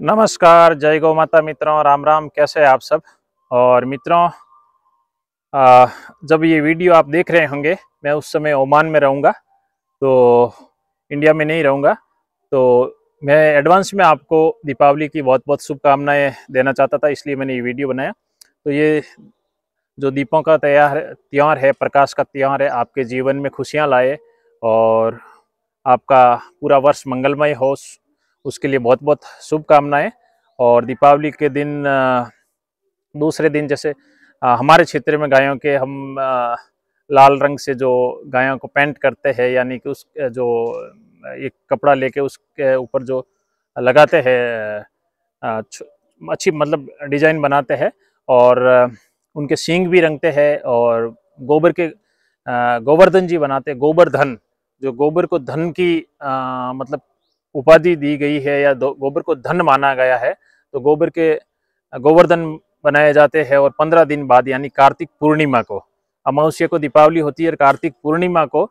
नमस्कार जय गौ माता मित्रों राम राम कैसे हैं आप सब और मित्रों आ, जब ये वीडियो आप देख रहे होंगे मैं उस समय ओमान में रहूँगा तो इंडिया में नहीं रहूँगा तो मैं एडवांस में आपको दीपावली की बहुत बहुत शुभकामनाएं देना चाहता था इसलिए मैंने ये वीडियो बनाया तो ये जो दीपों का तैयार त्यौहार है प्रकाश का त्यौहार है आपके जीवन में खुशियाँ लाए और आपका पूरा वर्ष मंगलमय हो उसके लिए बहुत बहुत शुभकामनाएं और दीपावली के दिन दूसरे दिन जैसे हमारे क्षेत्र में गायों के हम लाल रंग से जो गायों को पेंट करते हैं यानी कि उस जो एक कपड़ा लेके उसके ऊपर जो लगाते हैं अच्छी मतलब डिजाइन बनाते हैं और उनके सींग भी रंगते हैं और गोबर के गोवर्धन जी बनाते हैं गोबर धन जो गोबर को धन की आ, मतलब उपाधि दी गई है या गोबर को धन माना गया है तो गोबर के गोवर्धन बनाए जाते हैं और पंद्रह दिन बाद यानी कार्तिक पूर्णिमा को अमावस्या को दीपावली होती है और कार्तिक पूर्णिमा को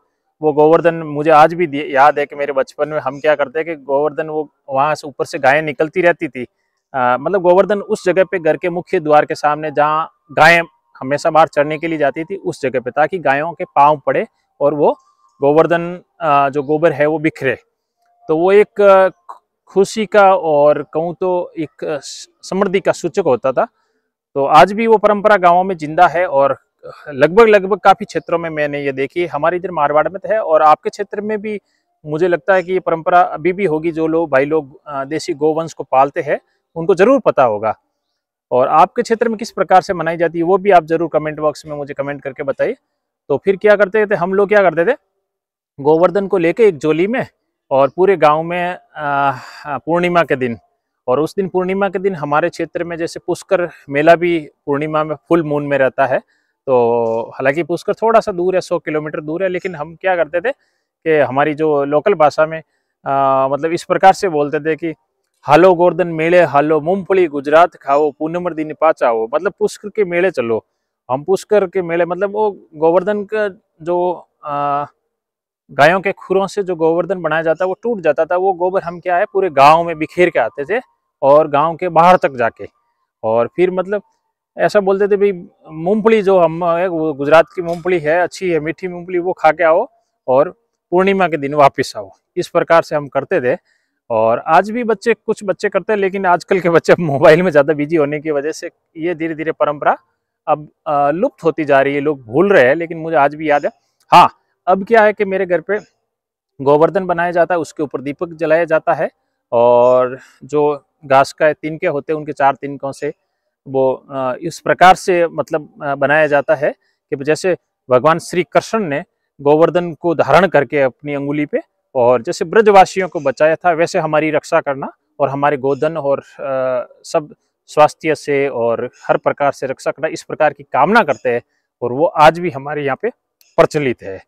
वो गोवर्धन मुझे आज भी याद है कि मेरे बचपन में हम क्या करते हैं कि गोवर्धन वो वहाँ से ऊपर से गायें निकलती रहती थी आ, मतलब गोवर्धन उस जगह पे घर के मुख्य द्वार के सामने जहाँ गायें हमेशा बाहर चढ़ने के लिए जाती थी उस जगह पे ताकि गायों के पाँव पड़े और वो गोवर्धन जो गोबर है वो बिखरे तो वो एक खुशी का और कहूँ तो एक समृद्धि का सूचक होता था तो आज भी वो परंपरा गाँव में जिंदा है और लगभग लगभग काफ़ी क्षेत्रों में मैंने ये देखी हमारे इधर मारवाड़ में तो है और आपके क्षेत्र में भी मुझे लगता है कि ये परंपरा अभी भी होगी जो लोग भाई लोग देसी गोवंश को पालते हैं उनको ज़रूर पता होगा और आपके क्षेत्र में किस प्रकार से मनाई जाती है वो भी आप ज़रूर कमेंट बॉक्स में मुझे कमेंट करके बताइए तो फिर क्या करते थे हम लोग क्या करते थे गोवर्धन को लेके एक जोली में और पूरे गांव में पूर्णिमा के दिन और उस दिन पूर्णिमा के दिन हमारे क्षेत्र में जैसे पुष्कर मेला भी पूर्णिमा में फुल मून में रहता है तो हालांकि पुष्कर थोड़ा सा दूर है सौ किलोमीटर दूर है लेकिन हम क्या करते थे कि हमारी जो लोकल भाषा में आ, मतलब इस प्रकार से बोलते थे कि हालो गोर्धन मेले हालो मूंगफली गुजरात खाओ पूनमर दिन पाचाओ मतलब पुष्कर के मेले चलो हम पुष्कर के मेले मतलब वो गोवर्धन का जो आ, गायों के खुरों से जो गोवर्धन बनाया जाता है वो टूट जाता था वो गोबर हम क्या है पूरे गाँव में बिखेर के आते थे और गाँव के बाहर तक जाके और फिर मतलब ऐसा बोलते थे भाई मूंगफली जो हम गुजरात की मूंगफली है अच्छी है मीठी मूंगफली वो खा के आओ और पूर्णिमा के दिन वापस आओ इस प्रकार से हम करते थे और आज भी बच्चे कुछ बच्चे करते हैं लेकिन आजकल के बच्चे मोबाइल में ज़्यादा बिजी होने की वजह से ये धीरे धीरे परंपरा अब लुप्त होती जा रही है लोग भूल रहे हैं लेकिन मुझे आज भी याद है हाँ अब क्या है कि मेरे घर पे गोवर्धन बनाया जाता है उसके ऊपर दीपक जलाया जाता है और जो घास का तिनके होते हैं उनके चार तिनकों से वो इस प्रकार से मतलब बनाया जाता है कि जैसे भगवान श्री कृष्ण ने गोवर्धन को धारण करके अपनी अंगुली पे और जैसे ब्रजवासियों को बचाया था वैसे हमारी रक्षा करना और हमारे गोधन और आ, सब स्वास्थ्य से और हर प्रकार से रक्षा करना इस प्रकार की कामना करते हैं और वो आज भी हमारे यहाँ पे प्रचलित है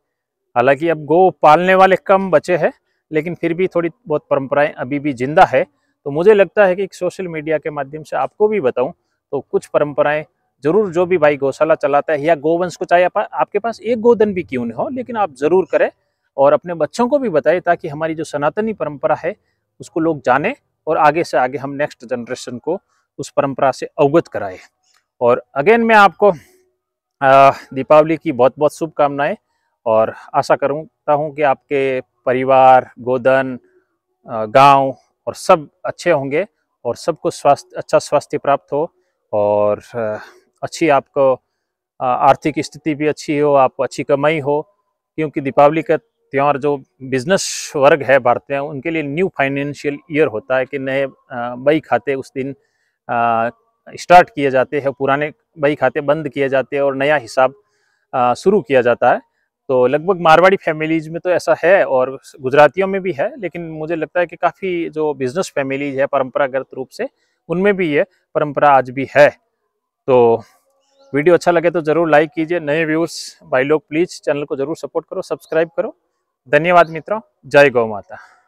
हालांकि अब गो पालने वाले कम बचे हैं लेकिन फिर भी थोड़ी बहुत परंपराएं अभी भी जिंदा है तो मुझे लगता है कि सोशल मीडिया के माध्यम से आपको भी बताऊं तो कुछ परंपराएं जरूर जो भी भाई गौशाला चलाता है या गोवंश को चाहे आपके पास एक गोधन भी क्यों नहीं हो लेकिन आप ज़रूर करें और अपने बच्चों को भी बताएं ताकि हमारी जो सनातनी परंपरा है उसको लोग जाने और आगे से आगे हम नेक्स्ट जनरेशन को उस परंपरा से अवगत कराएं और अगेन मैं आपको दीपावली की बहुत बहुत शुभकामनाएं और आशा करूँता हूँ कि आपके परिवार गोदन गांव और सब अच्छे होंगे और सबको स्वास्थ्य अच्छा स्वास्थ्य प्राप्त हो और अच्छी आपको आर्थिक स्थिति भी अच्छी हो आप अच्छी कमाई हो क्योंकि दीपावली का त्यौहार जो बिजनेस वर्ग है भारत में उनके लिए न्यू फाइनेंशियल ईयर होता है कि नए बई खाते उस दिन स्टार्ट किए जाते हैं पुराने बई खाते बंद किए जाते हैं और नया हिसाब शुरू किया जाता है तो लगभग मारवाड़ी फैमिलीज में तो ऐसा है और गुजरातियों में भी है लेकिन मुझे लगता है कि काफ़ी जो बिजनेस फैमिलीज है परंपरागत रूप से उनमें भी ये परंपरा आज भी है तो वीडियो अच्छा लगे तो ज़रूर लाइक कीजिए नए व्यूर्स भाई लोग प्लीज़ चैनल को ज़रूर सपोर्ट करो सब्सक्राइब करो धन्यवाद मित्रों जय गौ माता